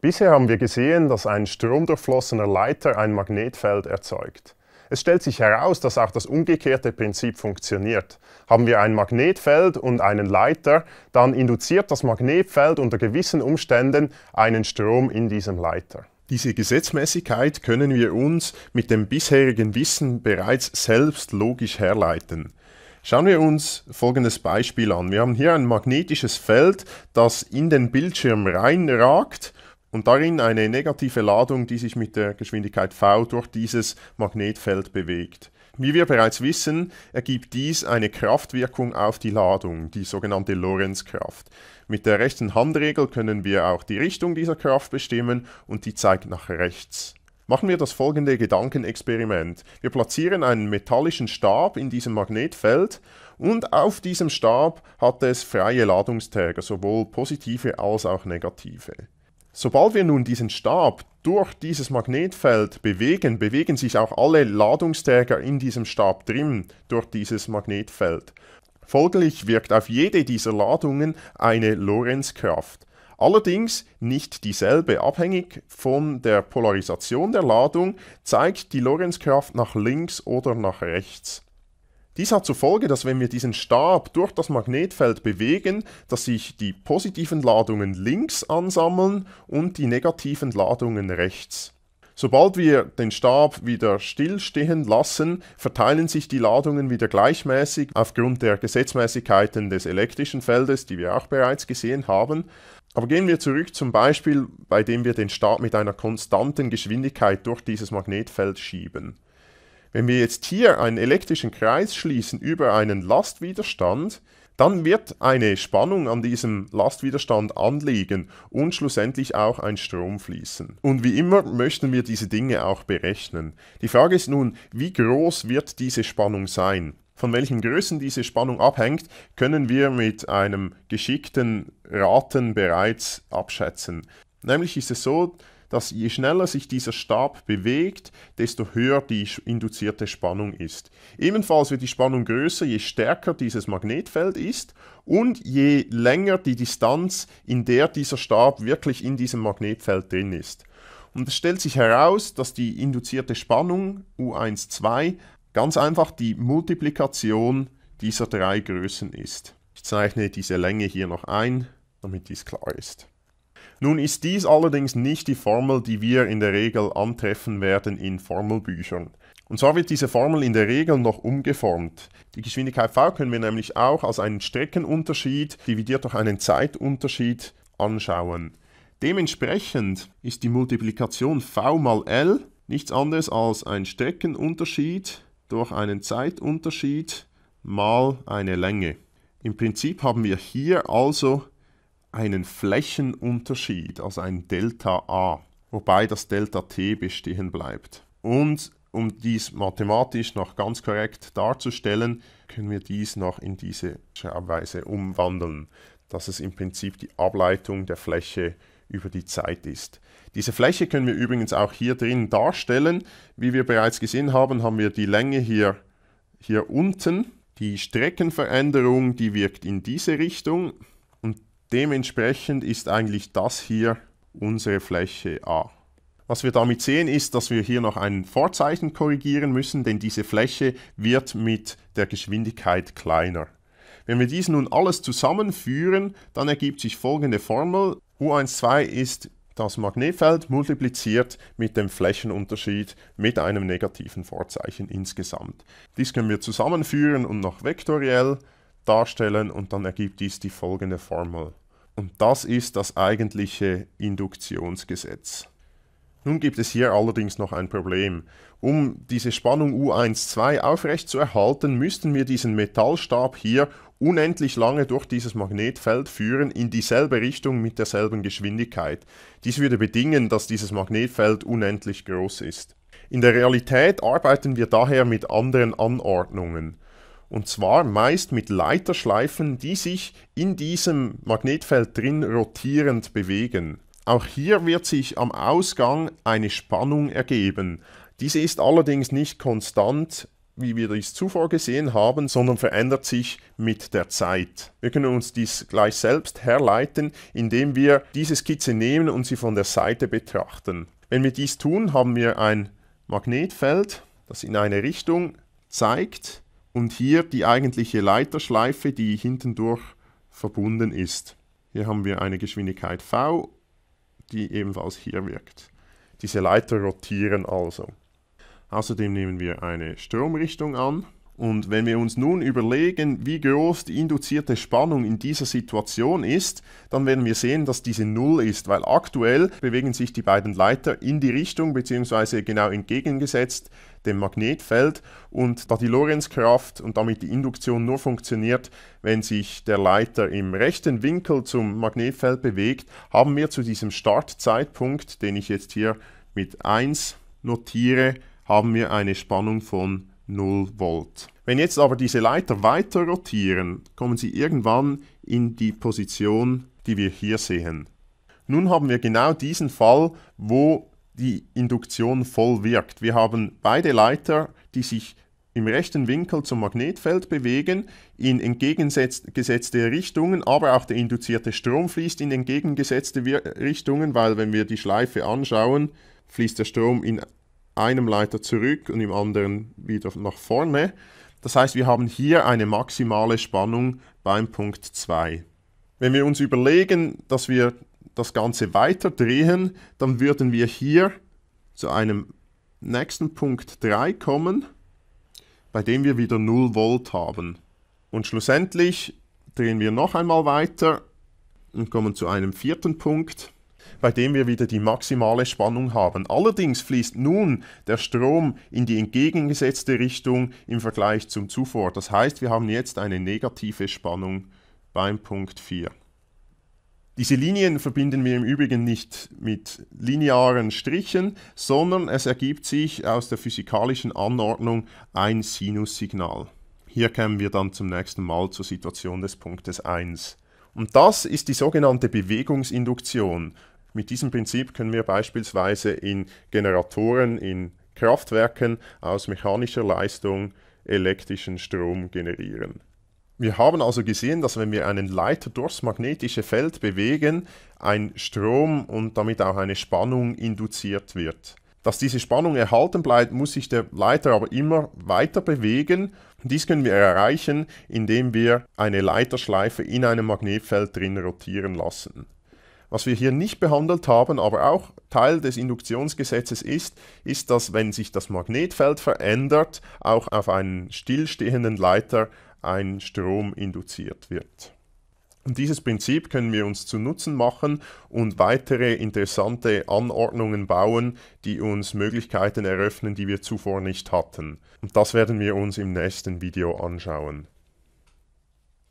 Bisher haben wir gesehen, dass ein stromdurchflossener Leiter ein Magnetfeld erzeugt. Es stellt sich heraus, dass auch das umgekehrte Prinzip funktioniert. Haben wir ein Magnetfeld und einen Leiter, dann induziert das Magnetfeld unter gewissen Umständen einen Strom in diesem Leiter. Diese Gesetzmäßigkeit können wir uns mit dem bisherigen Wissen bereits selbst logisch herleiten. Schauen wir uns folgendes Beispiel an. Wir haben hier ein magnetisches Feld, das in den Bildschirm reinragt und darin eine negative Ladung, die sich mit der Geschwindigkeit v durch dieses Magnetfeld bewegt. Wie wir bereits wissen, ergibt dies eine Kraftwirkung auf die Ladung, die sogenannte Lorentzkraft. Mit der rechten Handregel können wir auch die Richtung dieser Kraft bestimmen und die zeigt nach rechts. Machen wir das folgende Gedankenexperiment. Wir platzieren einen metallischen Stab in diesem Magnetfeld und auf diesem Stab hat es freie Ladungsträger, sowohl positive als auch negative. Sobald wir nun diesen Stab durch dieses Magnetfeld bewegen, bewegen sich auch alle Ladungsträger in diesem Stab drin durch dieses Magnetfeld. Folglich wirkt auf jede dieser Ladungen eine Lorenzkraft. Allerdings nicht dieselbe. Abhängig von der Polarisation der Ladung zeigt die Lorenzkraft nach links oder nach rechts. Dies hat zur Folge, dass wenn wir diesen Stab durch das Magnetfeld bewegen, dass sich die positiven Ladungen links ansammeln und die negativen Ladungen rechts. Sobald wir den Stab wieder stillstehen lassen, verteilen sich die Ladungen wieder gleichmäßig aufgrund der Gesetzmäßigkeiten des elektrischen Feldes, die wir auch bereits gesehen haben. Aber gehen wir zurück zum Beispiel, bei dem wir den Stab mit einer konstanten Geschwindigkeit durch dieses Magnetfeld schieben. Wenn wir jetzt hier einen elektrischen Kreis schließen über einen Lastwiderstand, dann wird eine Spannung an diesem Lastwiderstand anliegen und schlussendlich auch ein Strom fließen. Und wie immer möchten wir diese Dinge auch berechnen. Die Frage ist nun, wie groß wird diese Spannung sein? Von welchen Größen diese Spannung abhängt, können wir mit einem geschickten Raten bereits abschätzen. Nämlich ist es so, dass je schneller sich dieser Stab bewegt, desto höher die induzierte Spannung ist. Ebenfalls wird die Spannung größer, je stärker dieses Magnetfeld ist und je länger die Distanz, in der dieser Stab wirklich in diesem Magnetfeld drin ist. Und es stellt sich heraus, dass die induzierte Spannung U12 ganz einfach die Multiplikation dieser drei Größen ist. Ich zeichne diese Länge hier noch ein, damit dies klar ist. Nun ist dies allerdings nicht die Formel, die wir in der Regel antreffen werden in Formelbüchern. Und zwar wird diese Formel in der Regel noch umgeformt. Die Geschwindigkeit v können wir nämlich auch als einen Streckenunterschied dividiert durch einen Zeitunterschied anschauen. Dementsprechend ist die Multiplikation v mal l nichts anderes als ein Streckenunterschied durch einen Zeitunterschied mal eine Länge. Im Prinzip haben wir hier also einen Flächenunterschied, also ein Delta A, wobei das Delta T bestehen bleibt. Und um dies mathematisch noch ganz korrekt darzustellen, können wir dies noch in diese Weise umwandeln, dass es im Prinzip die Ableitung der Fläche über die Zeit ist. Diese Fläche können wir übrigens auch hier drin darstellen. Wie wir bereits gesehen haben, haben wir die Länge hier, hier unten. Die Streckenveränderung, die wirkt in diese Richtung. Dementsprechend ist eigentlich das hier unsere Fläche A. Was wir damit sehen ist, dass wir hier noch ein Vorzeichen korrigieren müssen, denn diese Fläche wird mit der Geschwindigkeit kleiner. Wenn wir dies nun alles zusammenführen, dann ergibt sich folgende Formel. U12 ist das Magnetfeld multipliziert mit dem Flächenunterschied mit einem negativen Vorzeichen insgesamt. Dies können wir zusammenführen und noch vektoriell darstellen und dann ergibt dies die folgende Formel. Und das ist das eigentliche Induktionsgesetz. Nun gibt es hier allerdings noch ein Problem. Um diese Spannung U1,2 aufrechtzuerhalten, müssten wir diesen Metallstab hier unendlich lange durch dieses Magnetfeld führen, in dieselbe Richtung mit derselben Geschwindigkeit. Dies würde bedingen, dass dieses Magnetfeld unendlich groß ist. In der Realität arbeiten wir daher mit anderen Anordnungen und zwar meist mit Leiterschleifen, die sich in diesem Magnetfeld drin rotierend bewegen. Auch hier wird sich am Ausgang eine Spannung ergeben. Diese ist allerdings nicht konstant, wie wir dies zuvor gesehen haben, sondern verändert sich mit der Zeit. Wir können uns dies gleich selbst herleiten, indem wir diese Skizze nehmen und sie von der Seite betrachten. Wenn wir dies tun, haben wir ein Magnetfeld, das in eine Richtung zeigt und hier die eigentliche Leiterschleife, die hintendurch verbunden ist. Hier haben wir eine Geschwindigkeit v, die ebenfalls hier wirkt. Diese Leiter rotieren also. Außerdem nehmen wir eine Stromrichtung an, und wenn wir uns nun überlegen, wie groß die induzierte Spannung in dieser Situation ist, dann werden wir sehen, dass diese Null ist, weil aktuell bewegen sich die beiden Leiter in die Richtung bzw. genau entgegengesetzt dem Magnetfeld und da die Lorenzkraft und damit die Induktion nur funktioniert, wenn sich der Leiter im rechten Winkel zum Magnetfeld bewegt, haben wir zu diesem Startzeitpunkt, den ich jetzt hier mit 1 notiere, haben wir eine Spannung von 0 Volt. Wenn jetzt aber diese Leiter weiter rotieren, kommen sie irgendwann in die Position, die wir hier sehen. Nun haben wir genau diesen Fall, wo die Induktion voll wirkt. Wir haben beide Leiter, die sich im rechten Winkel zum Magnetfeld bewegen, in entgegengesetzte Richtungen, aber auch der induzierte Strom fließt in entgegengesetzte Richtungen, weil wenn wir die Schleife anschauen, fließt der Strom in einem Leiter zurück und im anderen wieder nach vorne. Das heißt, wir haben hier eine maximale Spannung beim Punkt 2. Wenn wir uns überlegen, dass wir das Ganze weiter drehen, dann würden wir hier zu einem nächsten Punkt 3 kommen, bei dem wir wieder 0 Volt haben. Und schlussendlich drehen wir noch einmal weiter und kommen zu einem vierten Punkt, bei dem wir wieder die maximale Spannung haben. Allerdings fließt nun der Strom in die entgegengesetzte Richtung im Vergleich zum zuvor. Das heißt, wir haben jetzt eine negative Spannung beim Punkt 4. Diese Linien verbinden wir im Übrigen nicht mit linearen Strichen, sondern es ergibt sich aus der physikalischen Anordnung ein Sinussignal. Hier kämen wir dann zum nächsten Mal zur Situation des Punktes 1. Und das ist die sogenannte Bewegungsinduktion. Mit diesem Prinzip können wir beispielsweise in Generatoren, in Kraftwerken aus mechanischer Leistung elektrischen Strom generieren. Wir haben also gesehen, dass wenn wir einen Leiter durchs magnetische Feld bewegen, ein Strom und damit auch eine Spannung induziert wird. Dass diese Spannung erhalten bleibt, muss sich der Leiter aber immer weiter bewegen. Dies können wir erreichen, indem wir eine Leiterschleife in einem Magnetfeld drin rotieren lassen. Was wir hier nicht behandelt haben, aber auch Teil des Induktionsgesetzes ist, ist, dass wenn sich das Magnetfeld verändert, auch auf einen stillstehenden Leiter ein Strom induziert wird. Und dieses Prinzip können wir uns zu Nutzen machen und weitere interessante Anordnungen bauen, die uns Möglichkeiten eröffnen, die wir zuvor nicht hatten. Und das werden wir uns im nächsten Video anschauen.